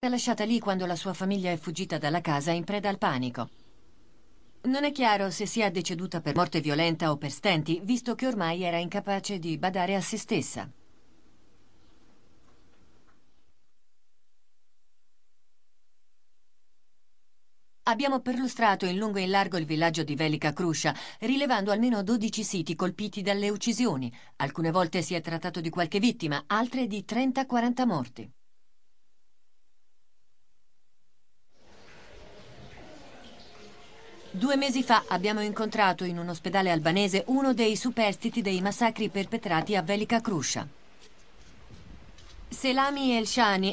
L'ha lasciata lì quando la sua famiglia è fuggita dalla casa in preda al panico. Non è chiaro se sia deceduta per morte violenta o per stenti, visto che ormai era incapace di badare a se stessa. Abbiamo perlustrato in lungo e in largo il villaggio di Velika Cruscia, rilevando almeno 12 siti colpiti dalle uccisioni. Alcune volte si è trattato di qualche vittima, altre di 30-40 morti. Due mesi fa abbiamo incontrato in un ospedale albanese uno dei superstiti dei massacri perpetrati a Velika Kruscia. Selami el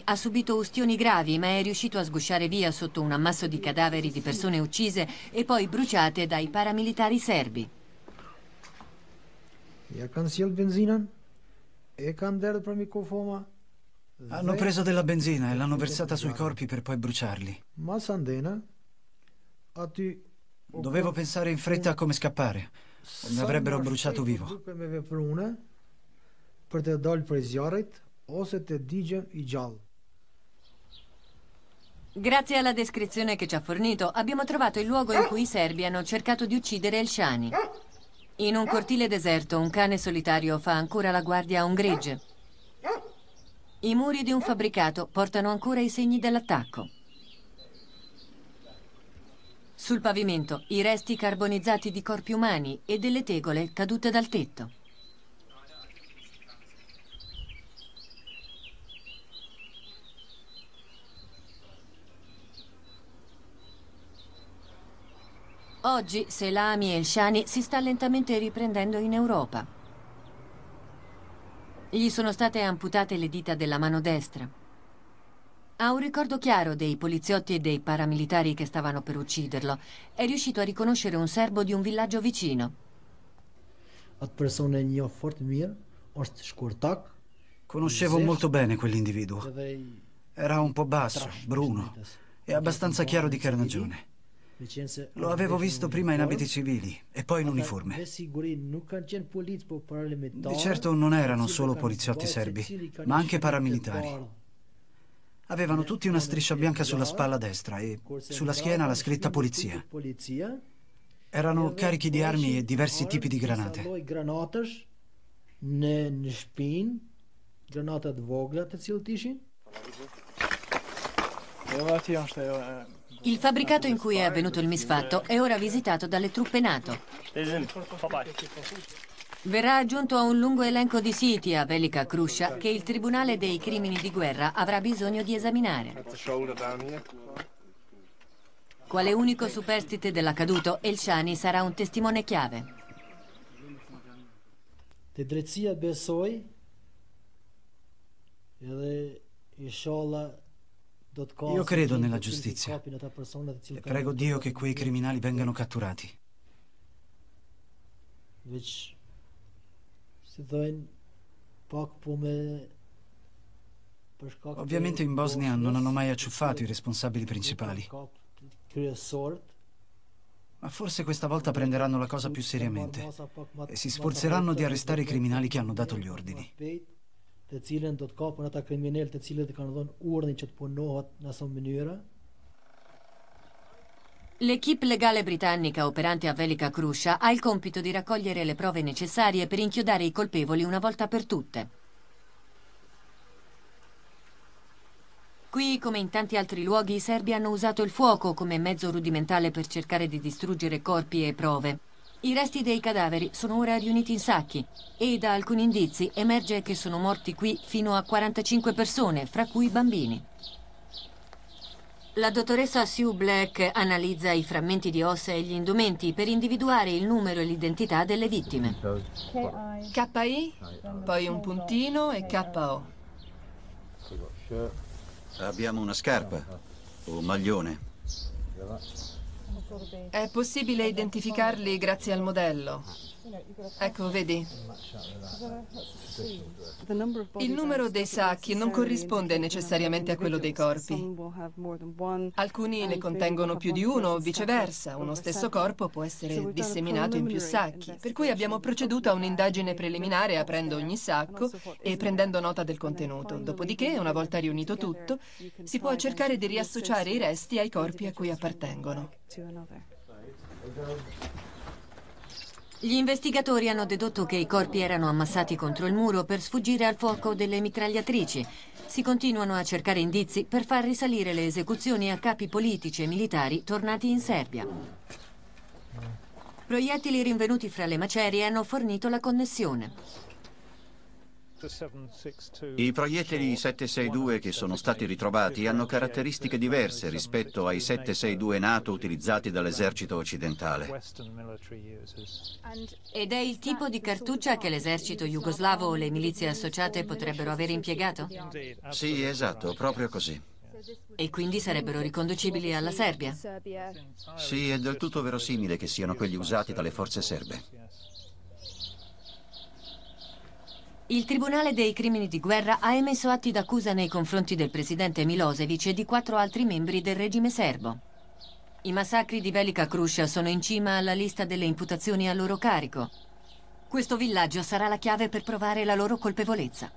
ha subito ustioni gravi ma è riuscito a sgusciare via sotto un ammasso di cadaveri di persone uccise e poi bruciate dai paramilitari serbi. Er Hanno preso della benzina e l'hanno versata sui corpi per poi bruciarli. Ma Sandena, Dovevo pensare in fretta a come scappare. Mi avrebbero bruciato vivo. Grazie alla descrizione che ci ha fornito, abbiamo trovato il luogo in cui i serbi hanno cercato di uccidere El Shani. In un cortile deserto, un cane solitario fa ancora la guardia a un gregge. I muri di un fabbricato portano ancora i segni dell'attacco. Sul pavimento i resti carbonizzati di corpi umani e delle tegole cadute dal tetto. Oggi Selami e El Shani si sta lentamente riprendendo in Europa. Gli sono state amputate le dita della mano destra. Ha un ricordo chiaro dei poliziotti e dei paramilitari che stavano per ucciderlo. È riuscito a riconoscere un serbo di un villaggio vicino. Conoscevo molto bene quell'individuo. Era un po' basso, bruno e abbastanza chiaro di carnagione. Lo avevo visto prima in abiti civili e poi in uniforme. Di certo non erano solo poliziotti serbi, ma anche paramilitari. Avevano tutti una striscia bianca sulla spalla destra e sulla schiena la scritta polizia. Erano carichi di armi e diversi tipi di granate. Il fabbricato in cui è avvenuto il misfatto è ora visitato dalle truppe NATO. Verrà aggiunto a un lungo elenco di siti a Velika Krusha che il Tribunale dei Crimini di Guerra avrà bisogno di esaminare. Quale unico superstite dell'accaduto, Elshani sarà un testimone chiave. io credo nella giustizia e prego Dio che quei criminali vengano catturati si thënë pak po me Ovviamente in Bosnia non hanno mai acciuffato i responsabili principali. Ma forse questa volta prenderanno la cosa più seriamente e si sforzeranno di arrestare i criminali che hanno dato gli ordini. L'equipe legale britannica operante a Velika Cruscia ha il compito di raccogliere le prove necessarie per inchiodare i colpevoli una volta per tutte. Qui, come in tanti altri luoghi, i serbi hanno usato il fuoco come mezzo rudimentale per cercare di distruggere corpi e prove. I resti dei cadaveri sono ora riuniti in sacchi e da alcuni indizi emerge che sono morti qui fino a 45 persone, fra cui bambini. La dottoressa Sue Black analizza i frammenti di ossa e gli indumenti per individuare il numero e l'identità delle vittime. KI, poi un puntino e KO. Abbiamo una scarpa o un maglione. È possibile identificarli grazie al modello. Ecco, vedi. Il numero dei sacchi non corrisponde necessariamente a quello dei corpi. Alcuni ne contengono più di uno o viceversa. Uno stesso corpo può essere disseminato in più sacchi. Per cui abbiamo proceduto a un'indagine preliminare aprendo ogni sacco e prendendo nota del contenuto. Dopodiché, una volta riunito tutto, si può cercare di riassociare i resti ai corpi a cui appartengono. Gli investigatori hanno dedotto che i corpi erano ammassati contro il muro per sfuggire al fuoco delle mitragliatrici. Si continuano a cercare indizi per far risalire le esecuzioni a capi politici e militari tornati in Serbia. Proiettili rinvenuti fra le macerie hanno fornito la connessione. I proiettili 762 che sono stati ritrovati hanno caratteristiche diverse rispetto ai 762 NATO utilizzati dall'esercito occidentale. Ed è il tipo di cartuccia che l'esercito jugoslavo o le milizie associate potrebbero aver impiegato? Sì, esatto, proprio così. E quindi sarebbero riconducibili alla Serbia? Sì, è del tutto verosimile che siano quelli usati dalle forze serbe. Il Tribunale dei Crimini di Guerra ha emesso atti d'accusa nei confronti del presidente Milosevic e di quattro altri membri del regime serbo. I massacri di Velika Kruscia sono in cima alla lista delle imputazioni a loro carico. Questo villaggio sarà la chiave per provare la loro colpevolezza.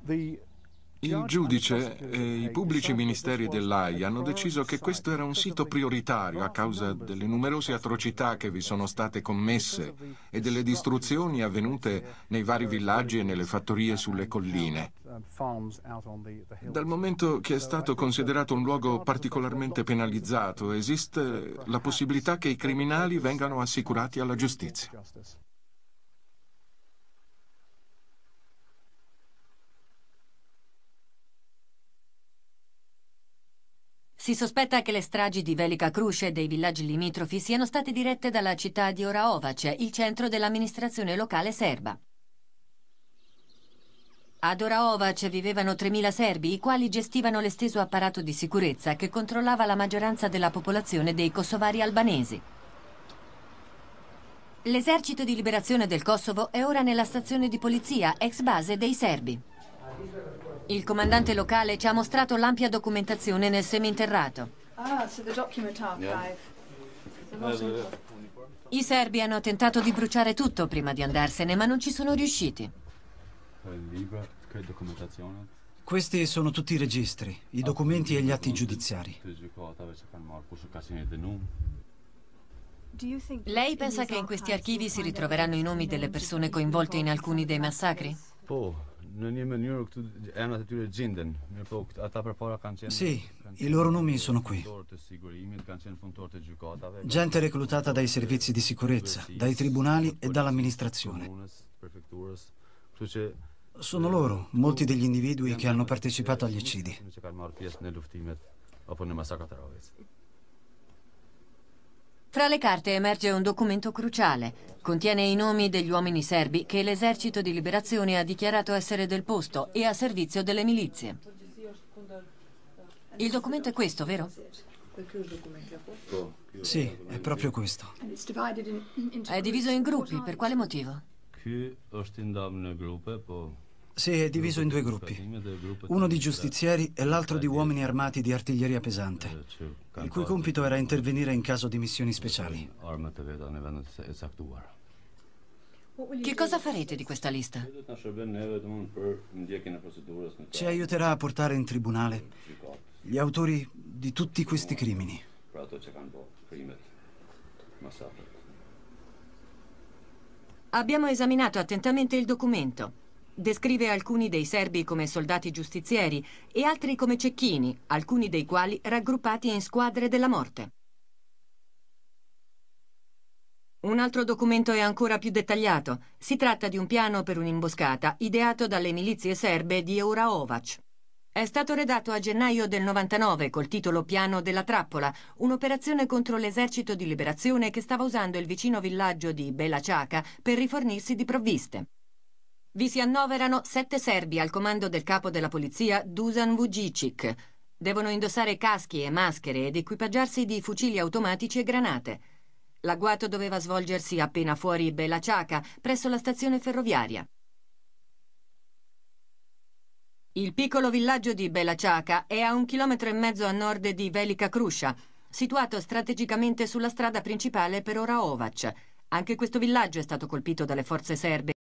The il giudice e i pubblici ministeri dell'AIA hanno deciso che questo era un sito prioritario a causa delle numerose atrocità che vi sono state commesse e delle distruzioni avvenute nei vari villaggi e nelle fattorie sulle colline. Dal momento che è stato considerato un luogo particolarmente penalizzato, esiste la possibilità che i criminali vengano assicurati alla giustizia. Si sospetta che le stragi di Velika Crusce e dei villaggi limitrofi siano state dirette dalla città di Oraovac, cioè il centro dell'amministrazione locale serba. Ad Oraovac cioè, vivevano 3.000 serbi, i quali gestivano l'esteso apparato di sicurezza che controllava la maggioranza della popolazione dei kosovari albanesi. L'esercito di liberazione del Kosovo è ora nella stazione di polizia, ex base dei serbi. Il comandante locale ci ha mostrato l'ampia documentazione nel seminterrato. Ah, eh, I serbi hanno tentato di bruciare tutto prima di andarsene, ma non ci sono riusciti. Eh, questi sono tutti i registri, i documenti e gli atti giudiziari. Lei pensa che in questi archivi si ritroveranno i nomi delle persone coinvolte in alcuni dei massacri? Oh në një mënyrë këtu emrat e tyre gjinden, mirëpo ata përpara kanë qenë Sì, kanë i loro nomi sono qui. Të sigurimit kanë qenë funtorë të gjykatave. Gente reclutata dai servizi di sicurezza, dai tribunali e dall'amministrazione. kështu që sono eh, loro, molti degli individui che hanno partecipato agli eccidi. Eh, Fra le carte emerge un documento cruciale, Contiene i nomi degli uomini serbi che l'esercito di liberazione ha dichiarato essere del posto e a servizio delle milizie. Il documento è questo, vero? Sì, è proprio questo. È diviso in gruppi, per quale motivo? Sì, è diviso in due gruppi, uno di giustizieri e l'altro di uomini armati di artiglieria pesante, il cui compito era intervenire in caso di missioni speciali. Che cosa farete di questa lista? Ci aiuterà a portare in tribunale gli autori di tutti questi crimini. Abbiamo esaminato attentamente il documento. Descrive alcuni dei serbi come soldati giustizieri e altri come cecchini, alcuni dei quali raggruppati in squadre della morte. Un altro documento è ancora più dettagliato. Si tratta di un piano per un'imboscata ideato dalle milizie serbe di Euraovac. È stato redatto a gennaio del 99 col titolo Piano della Trappola, un'operazione contro l'esercito di liberazione che stava usando il vicino villaggio di Bela Ciaca per rifornirsi di provviste. Vi si annoverano sette serbi al comando del capo della polizia Dusan Vujicic. Devono indossare caschi e maschere ed equipaggiarsi di fucili automatici e granate. L'agguato doveva svolgersi appena fuori Bella Ciaca, presso la stazione ferroviaria. Il piccolo villaggio di Bella Ciaca è a un chilometro e mezzo a nord di Velika Cruscia, situato strategicamente sulla strada principale per ora Ovac. Anche questo villaggio è stato colpito dalle forze serbe